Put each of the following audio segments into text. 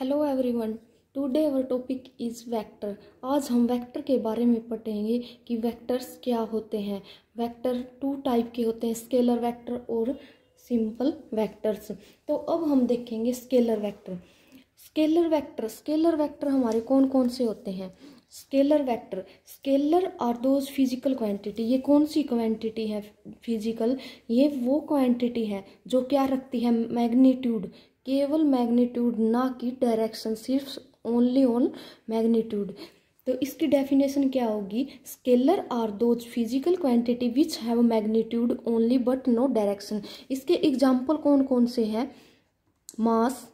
hello everyone today our topic is vector आज हम vector के बारे में पढ़ेंगे कि वेक्टर्स क्या होते हैं वेक्टर टू टाइप के होते हैं स्केलर वेक्टर और सिंपल वेक्टर्स तो अब हम देखेंगे scalar vector scalar vector scalar vector हमारे कौन कौन से होते हैं scalar vector scalar are those physical quantity ये कौन सी क्वांटिटी है फिजिकल ये वो क्वांटिटी है जो क्या रखती है मैग्नीट्यूड केवल मैग्नीट्यूड ना कि डायरेक्शन सिर्फ ओनली ऑन मैग्नीट्यूड तो इसकी डेफिनेशन क्या होगी scalar are those physical quantity which have magnitude only but no direction इसके एग्जाम्पल कौन कौन से हैं मास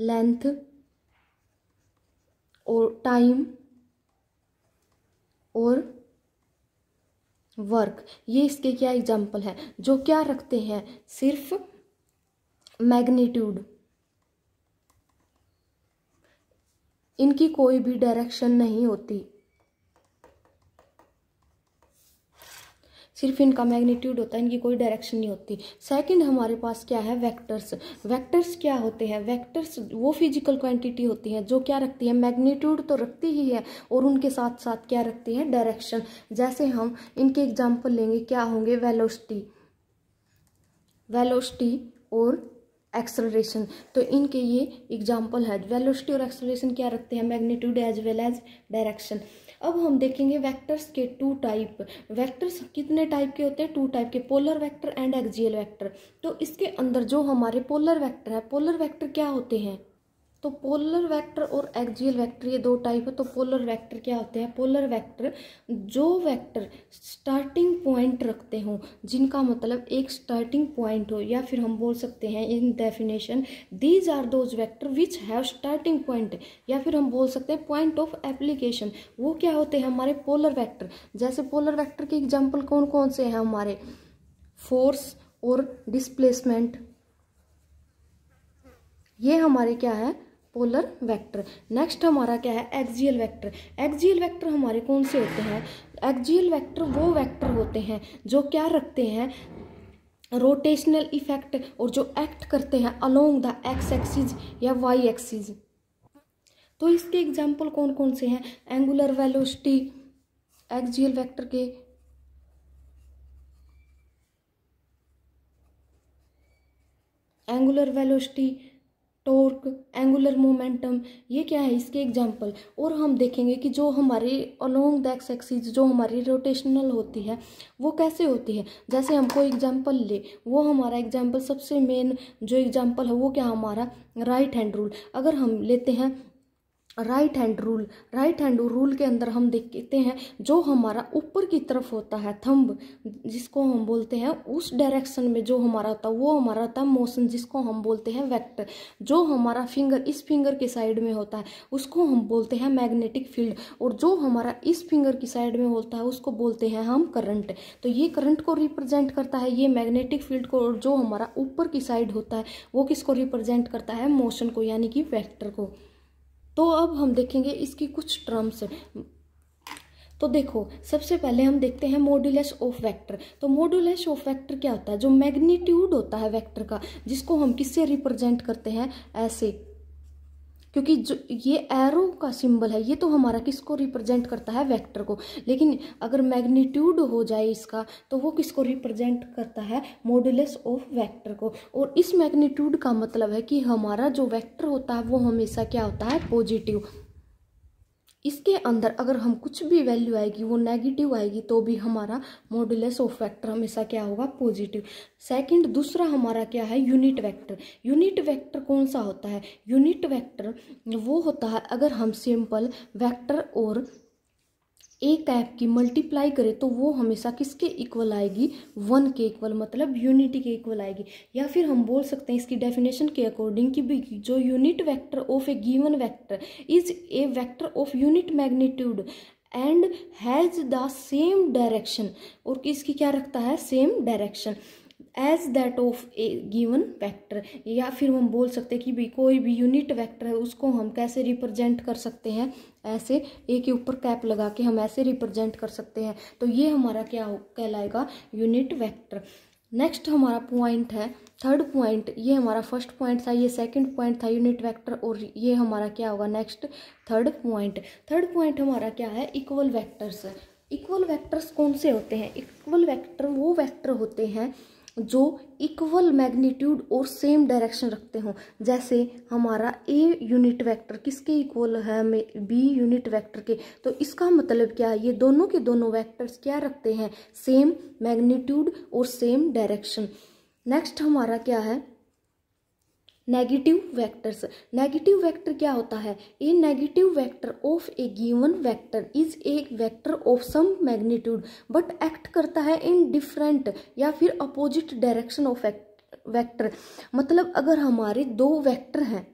लेंथ और टाइम और वर्क ये इसके क्या एग्जाम्पल हैं जो क्या रखते हैं सिर्फ मैग्नीट्यूड इनकी कोई भी डायरेक्शन नहीं होती सिर्फ इनका मैग्नीट्यूड होता है इनकी कोई डायरेक्शन नहीं होती सेकंड हमारे पास क्या है वेक्टर्स वेक्टर्स क्या होते हैं वेक्टर्स वो फिजिकल क्वांटिटी होती हैं जो क्या रखती है मैग्नीट्यूड तो रखती ही है और उनके साथ साथ क्या रखती है डायरेक्शन जैसे हम इनके एग्जाम्पल लेंगे क्या होंगे वेलोस्टी वेलोस्टी और एक्सलरेशन तो इनके ये एग्जाम्पल है वेलोसिटी और एक्सलरेशन क्या रखते हैं magnitude as well as direction अब हम देखेंगे वेक्टर्स के टू टाइप वेक्टर्स कितने टाइप के होते हैं टू टाइप के polar vector and axial vector तो इसके अंदर जो हमारे पोलर वेक्टर है पोलर वेक्टर क्या होते हैं तो पोलर वेक्टर और एक्जियल वेक्टर ये दो टाइप है तो पोलर वेक्टर क्या होते हैं पोलर वेक्टर जो वेक्टर स्टार्टिंग पॉइंट रखते हों जिनका मतलब एक स्टार्टिंग पॉइंट हो या फिर हम बोल सकते हैं इन definition these are those vector which have starting point या फिर हम बोल सकते हैं पॉइंट ऑफ एप्लीकेशन वो क्या होते हैं हमारे पोलर वैक्टर जैसे पोलर वैक्टर के एग्जाम्पल कौन कौन से हैं हमारे फोर्स और डिसप्लेसमेंट ये हमारे क्या है पोलर वेक्टर नेक्स्ट हमारा क्या है एक्जियल वेक्टर एक्जियल वेक्टर हमारे कौन से होते हैं एक्जियल वेक्टर वो वेक्टर होते हैं जो क्या रखते हैं रोटेशनल इफेक्ट और जो एक्ट करते हैं अलोंग द एक्स एक्सिस या वाई एक्सिस तो इसके एग्जाम्पल कौन कौन से हैं एंगुलर वेलोसिटी एक्जियल वेक्टर के angular velocity torque angular momentum ये क्या है इसके एग्जाम्पल और हम देखेंगे कि जो हमारी अलोंग द एक्स एक्सीज जो हमारी रोटेशनल होती है वो कैसे होती है जैसे हमको एग्जांपल एग्जाम्पल ले वो हमारा एग्जाम्पल सबसे मेन जो एग्जाम्पल है वो क्या हमारा राइट हैंड रूल अगर हम लेते हैं right hand rule right hand rule के अंदर हम देखते हैं जो हमारा ऊपर की तरफ होता है थंब जिसको हम बोलते हैं उस डायरेक्शन में जो हमारा होता है वो हमारा होता है मोशन जिसको हम बोलते हैं वेक्टर जो हमारा फिंगर इस फिंगर के साइड में होता है उसको हम बोलते हैं मैग्नेटिक फील्ड और जो हमारा इस फिंगर की साइड में होता है उसको बोलते हैं हम करंट तो ये करंट को रिप्रेजेंट करता है ये मैग्नेटिक फील्ड को और जो हमारा ऊपर की साइड होता है वो किसको रिप्रेजेंट करता है मोशन को यानी कि वैक्टर को तो अब हम देखेंगे इसकी कुछ टर्म्स तो देखो सबसे पहले हम देखते हैं मोडुलस ऑफ वेक्टर तो मोडुलस ऑफ वेक्टर क्या होता है जो मैग्नीट्यूड होता है वेक्टर का जिसको हम किससे रिप्रेजेंट करते हैं ऐसे क्योंकि जो ये एरो का सिंबल है ये तो हमारा किसको रिप्रेजेंट करता है वेक्टर को लेकिन अगर मैग्नीट्यूड हो जाए इसका तो वो किसको रिप्रेजेंट करता है मॉडुलस ऑफ वेक्टर को और इस मैग्नीट्यूड का मतलब है कि हमारा जो वेक्टर होता है वो हमेशा क्या होता है पॉजिटिव इसके अंदर अगर हम कुछ भी वैल्यू आएगी वो नेगेटिव आएगी तो भी हमारा मॉड्यूलस ऑफ वेक्टर हमेशा क्या होगा पॉजिटिव सेकंड दूसरा हमारा क्या है यूनिट वेक्टर यूनिट वेक्टर कौन सा होता है यूनिट वेक्टर वो होता है अगर हम सिंपल वेक्टर और एक ऐप की मल्टीप्लाई करें तो वो हमेशा किसके इक्वल आएगी वन के इक्वल मतलब यूनिटी के इक्वल आएगी या फिर हम बोल सकते हैं इसकी डेफिनेशन के अकॉर्डिंग कि जो unit vector of a given vector is a vector of unit magnitude and has the same direction और इसकी क्या रखता है same direction as that of a given vector या फिर हम बोल सकते हैं कि भी कोई भी यूनिट वैक्टर है उसको हम कैसे रिप्रेजेंट कर सकते हैं ऐसे ए के ऊपर कैप लगा के हम ऐसे रिप्रेजेंट कर सकते हैं तो ये हमारा क्या हो कहलाएगा यूनिट वैक्टर नेक्स्ट हमारा पॉइंट है थर्ड पॉइंट ये हमारा फर्स्ट पॉइंट था ये सेकंड पॉइंट था यूनिट वेक्टर और ये हमारा क्या होगा next third point third point हमारा क्या है इक्वल वेक्टर्स इक्वल वेक्टर्स कौन से होते हैं इक्वल वेक्टर वो वेक्टर होते हैं जो इक्वल मैग्नीट्यूड और सेम डायरेक्शन रखते हों जैसे हमारा ए यूनिट वेक्टर किसके इक्वल है बी यूनिट वेक्टर के तो इसका मतलब क्या है ये दोनों के दोनों वेक्टर्स क्या रखते हैं सेम मैग्नीट्यूड और सेम डायरेक्शन नेक्स्ट हमारा क्या है नेगेटिव वेक्टर्स नेगेटिव वेक्टर क्या होता है a negative vector of a given vector is a vector of some magnitude but act करता है इन डिफरेंट या फिर अपोजिट डायरेक्शन ऑफ वेक्टर मतलब अगर हमारे दो वेक्टर हैं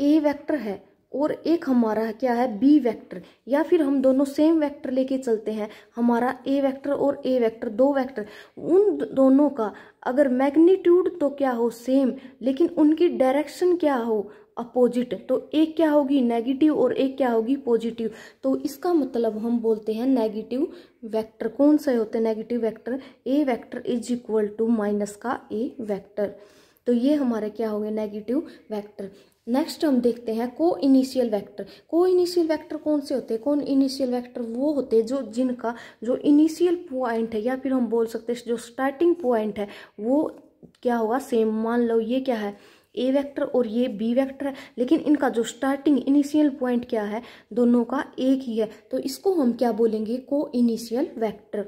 ए वेक्टर है और एक हमारा क्या है बी वेक्टर या फिर हम दोनों सेम वेक्टर लेके चलते हैं हमारा ए वेक्टर और ए वेक्टर दो वेक्टर उन दोनों का अगर मैग्नीट्यूड तो क्या हो सेम लेकिन उनकी डायरेक्शन क्या हो अपोजिट तो एक क्या होगी नेगेटिव और एक क्या होगी पॉजिटिव तो इसका मतलब हम बोलते हैं नेगेटिव वेक्टर कौन से होते हैं negative vector A vector is equal to minus का ए वेक्टर तो ये हमारे क्या हो गए नेगेटिव वेक्टर नेक्स्ट हम देखते हैं को इनिशियल वैक्टर को इनिशियल वैक्टर कौन से होते हैं कौन इनिशियल वैक्टर वो होते हैं जो जिनका जो इनिशियल पॉइंट है या फिर हम बोल सकते हैं जो स्टार्टिंग पॉइंट है वो क्या होगा सेम मान लो ये क्या है ए वेक्टर और ये बी वेक्टर है लेकिन इनका जो स्टार्टिंग इनिशियल पॉइंट क्या है दोनों का एक ही है तो इसको हम क्या बोलेंगे को इनिशियल वैक्टर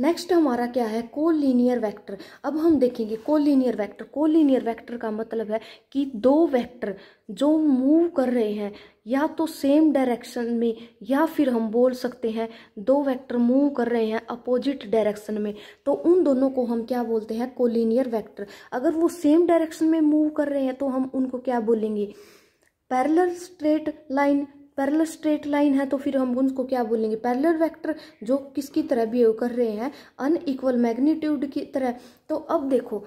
नेक्स्ट हमारा क्या है कोलिनियर वेक्टर अब हम देखेंगे कोलिनियर वेक्टर कोलिनियर वेक्टर का मतलब है कि दो वेक्टर जो मूव कर रहे हैं या तो सेम डायरेक्शन में या फिर हम बोल सकते हैं दो वेक्टर मूव कर रहे हैं अपोजिट डायरेक्शन में तो उन दोनों को हम क्या बोलते हैं कोलिनियर वैक्टर अगर वो सेम डायरेक्शन में मूव कर रहे हैं तो हम उनको क्या बोलेंगे parallel straight line parallel straight line है तो फिर हम उनको क्या बोलेंगे पैरेलल वेक्टर जो किसकी तरह बिहेव कर रहे हैं अनइक्वल मैग्नीट्यूड की तरह तो अब देखो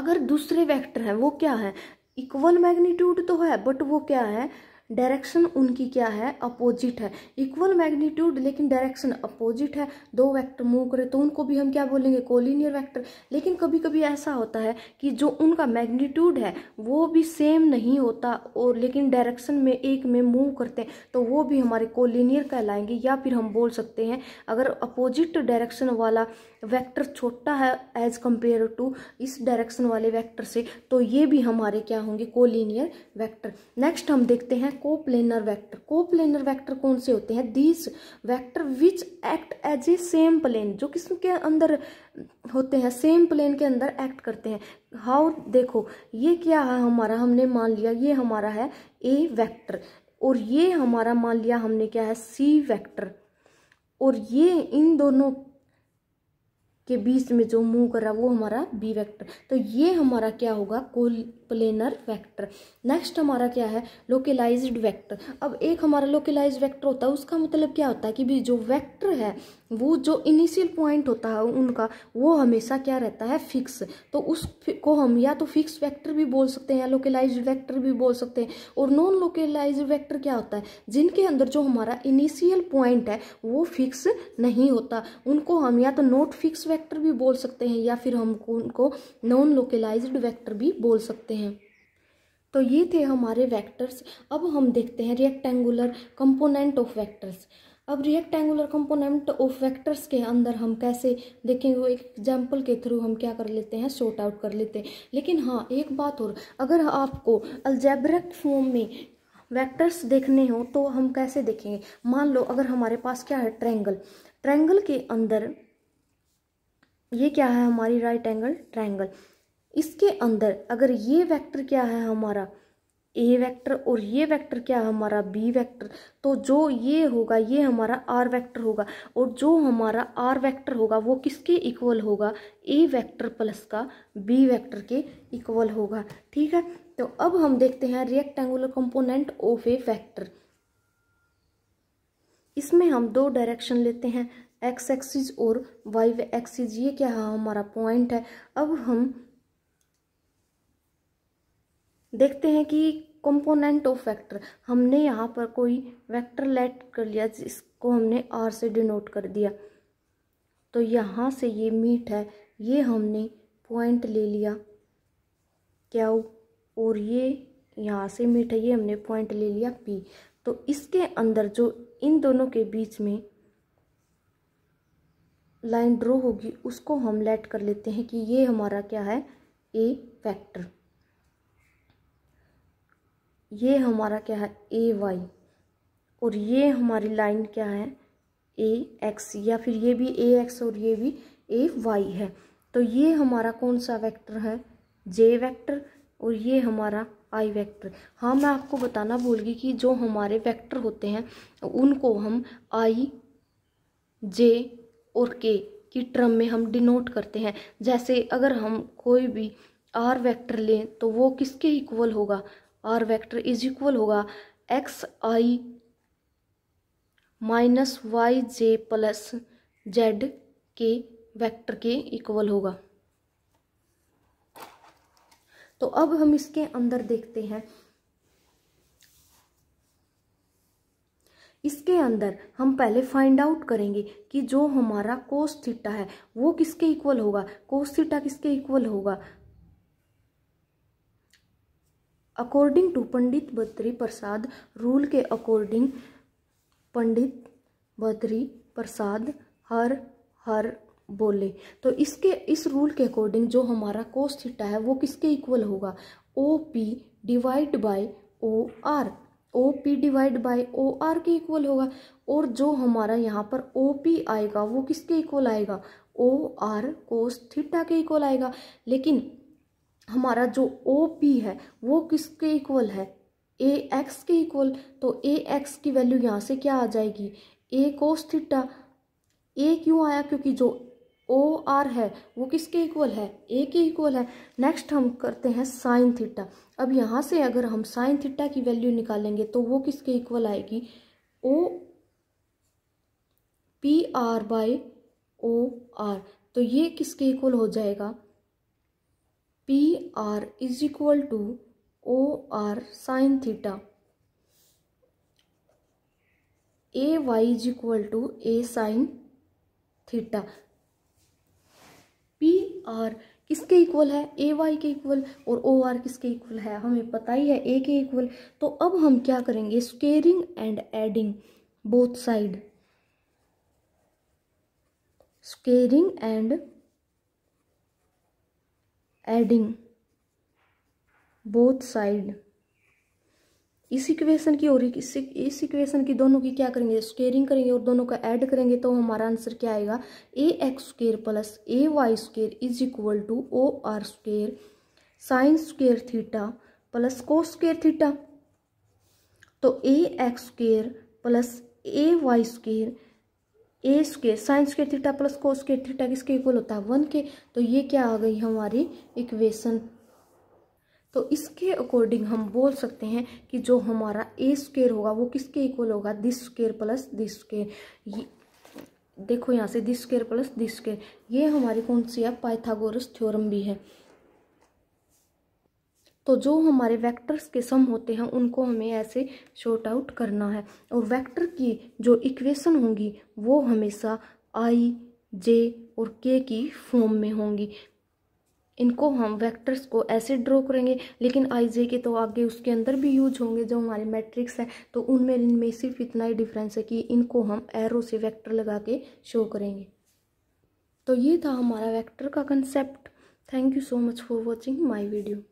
अगर दूसरे वेक्टर हैं वो क्या है इक्वल मैग्नीट्यूड तो है बट वो क्या है डायरेक्शन उनकी क्या है अपोजिट है इक्वल मैग्नीट्यूड लेकिन डायरेक्शन अपोजिट है दो वेक्टर मूव करें तो उनको भी हम क्या बोलेंगे कोलिनियर वेक्टर लेकिन कभी कभी ऐसा होता है कि जो उनका मैग्नीट्यूड है वो भी सेम नहीं होता और लेकिन डायरेक्शन में एक में मूव करते हैं तो वो भी हमारे कोलिनियर कहलाएंगे या फिर हम बोल सकते हैं अगर अपोजिट डायरेक्शन वाला वैक्टर छोटा है एज कंपेयर टू इस डायरेक्शन वाले वैक्टर से तो ये भी हमारे क्या होंगे कोलिनियर वैक्टर नेक्स्ट हम देखते हैं कोप्लेनर वेक्टर कोप्लेनर वेक्टर कौन से होते हैं this vector which act as a same plane जो किस्म के अंदर होते हैं सेम प्लेन के अंदर एक्ट करते हैं हाउ देखो ये क्या है हमारा हमने मान लिया ये हमारा है ए वेक्टर और ये हमारा मान लिया हमने क्या है सी वेक्टर और ये इन दोनों के बीच में जो मूव कर रहा है वो हमारा बी वेक्टर तो ये हमारा क्या होगा प्लेनर वेक्टर नेक्स्ट हमारा क्या है लोकेलाइज्ड वेक्टर अब एक हमारा लोकेलाइज वेक्टर होता है उसका मतलब क्या होता है कि भी जो वेक्टर है वो जो इनिशियल पॉइंट होता है उनका वो हमेशा क्या रहता है फिक्स तो उस को हम या तो फिक्स वेक्टर भी बोल सकते हैं या लोकेलाइज वैक्टर भी बोल सकते हैं और नॉन लोकेलाइज वैक्टर क्या होता है जिनके अंदर जो हमारा इनिशियल पॉइंट है वो फिक्स नहीं होता उनको हम या तो नॉट फिक्स वैक्टर भी बोल सकते हैं या फिर हम उनको नॉन लोकेलाइज्ड वैक्टर भी बोल सकते हैं हैं तो ये थे हमारे वेक्टर्स अब हम देखते हैं रिएक्टेंगुलर कंपोनेंट ऑफ वेक्टर्स अब रिएक्टेंगुलर कंपोनेंट ऑफ वेक्टर्स के अंदर हम कैसे देखेंगे वो एक एग्जाम्पल के थ्रू हम क्या कर लेते हैं शॉर्ट आउट कर लेते हैं लेकिन हाँ एक बात और अगर आपको अल्जेब्रिक फॉर्म में वेक्टर्स देखने हो तो हम कैसे देखेंगे मान लो अगर हमारे पास क्या है ट्रैंगल ट्रैंगल के अंदर ये क्या है हमारी राइट एंगल ट्रैंगल इसके अंदर अगर ये वेक्टर क्या है हमारा ए वेक्टर और ये वेक्टर क्या है हमारा बी वेक्टर तो जो ये होगा ये हमारा आर वेक्टर होगा और जो हमारा आर वेक्टर होगा वो किसके इक्वल होगा ए वेक्टर प्लस का बी वेक्टर के इक्वल होगा ठीक है तो अब हम देखते हैं rectangular component of a vector इसमें हम दो डायरेक्शन लेते हैं एक्स एक्सिस और वाई एक्सिस ये क्या है हमारा पॉइंट है अब हम देखते हैं कि कंपोनेंट ऑफ वेक्टर हमने यहाँ पर कोई वेक्टर लेट कर लिया जिसको हमने आर से डिनोट कर दिया तो यहाँ से ये मीट है ये हमने पॉइंट ले लिया क्या और ये यहाँ से मीट है ये हमने पॉइंट ले लिया पी तो इसके अंदर जो इन दोनों के बीच में लाइन ड्रॉ होगी उसको हम लेट कर लेते हैं कि ये हमारा क्या है ए फैक्टर ये हमारा क्या है ए वाई और ये हमारी लाइन क्या है ए एक्स या फिर ये भी ए एक्स और ये भी ए वाई है तो ये हमारा कौन सा वेक्टर है जे वेक्टर और ये हमारा आई वेक्टर हाँ मैं आपको बताना भूल गई कि जो हमारे वेक्टर होते हैं उनको हम आई जे और के की टर्म में हम डिनोट करते हैं जैसे अगर हम कोई भी आर वेक्टर लें तो वो किसके इक्वल होगा आर वेक्टर इज इक्वल होगा X I minus Y J plus Z K vector के इक्वल होगा तो अब हम इसके अंदर देखते हैं इसके अंदर हम पहले फाइंड आउट करेंगे कि जो हमारा कोस थीटा है वो किसके इक्वल होगा कोस थीटा किसके इक्वल होगा according to Pandit Badri Prasad rule के अकॉर्डिंग पंडित बद्री प्रसाद हर हर बोले तो इसके इस रूल के अकॉर्डिंग जो हमारा कोस थीटा है वो किसके इक्वल होगा O P divide by O R O P divide by O R के इक्वल होगा और जो हमारा यहाँ पर ओ पी आएगा वो किसके इक्वल आएगा ओ आर कोस थीटा के इक्वल आएगा लेकिन हमारा जो ओ पी है वो किसके इक्वल है ए एक्स के इक्वल तो ए एक्स की वैल्यू यहाँ से क्या आ जाएगी ए कोस थीटा ए क्यों आया क्योंकि जो ओ आर है वो किसके इक्वल है ए के इक्वल है नेक्स्ट हम करते हैं साइन थीटा अब यहाँ से अगर हम साइन थीटा की वैल्यू निकालेंगे तो वो किसके इक्वल आएगी O P R by O R तो ये किसके इक्वल हो जाएगा P R is equal to O R sine theta A Y is equal to A sine theta P R किसके इक्वल है ए वाई के इक्वल और ओ आर किसके इक्वल है हमें पता ही है ए के इक्वल तो अब हम क्या करेंगे squaring and adding both side squaring and adding both side इस इक्वेशन की और इस इक्वेशन की दोनों की क्या करेंगे स्केयरिंग करेंगे और दोनों का ऐड करेंगे तो हमारा आंसर क्या आएगा A X square plus A Y square is equal to O R square sine square theta plus cos square theta तो A X square plus A Y square A square sine के theta plus cos के theta किसके equal होता है one के तो ये क्या आ गई हमारी इक्वेशन तो इसके अकॉर्डिंग हम बोल सकते हैं कि जो हमारा ए स्केयर होगा वो किसके इक्वल होगा this square plus this square ये देखो यहाँ से this square plus this square ये हमारी कौन सी है पाइथागोरस थ्योरम भी है तो जो हमारे वेक्टर्स के सम होते हैं उनको हमें ऐसे शॉर्ट आउट करना है और वेक्टर की जो इक्वेशन होंगी वो हमेशा आई जे और के की फॉर्म में होंगी इनको हम वेक्टर्स को ऐसे ड्रॉ करेंगे लेकिन आई जे के तो आगे उसके अंदर भी यूज होंगे जो हमारे मैट्रिक्स है तो उनमें इनमें सिर्फ इतना ही डिफरेंस है कि इनको हम एरो से वेक्टर लगा के शो करेंगे तो ये था हमारा वेक्टर का concept thank you so much for watching my video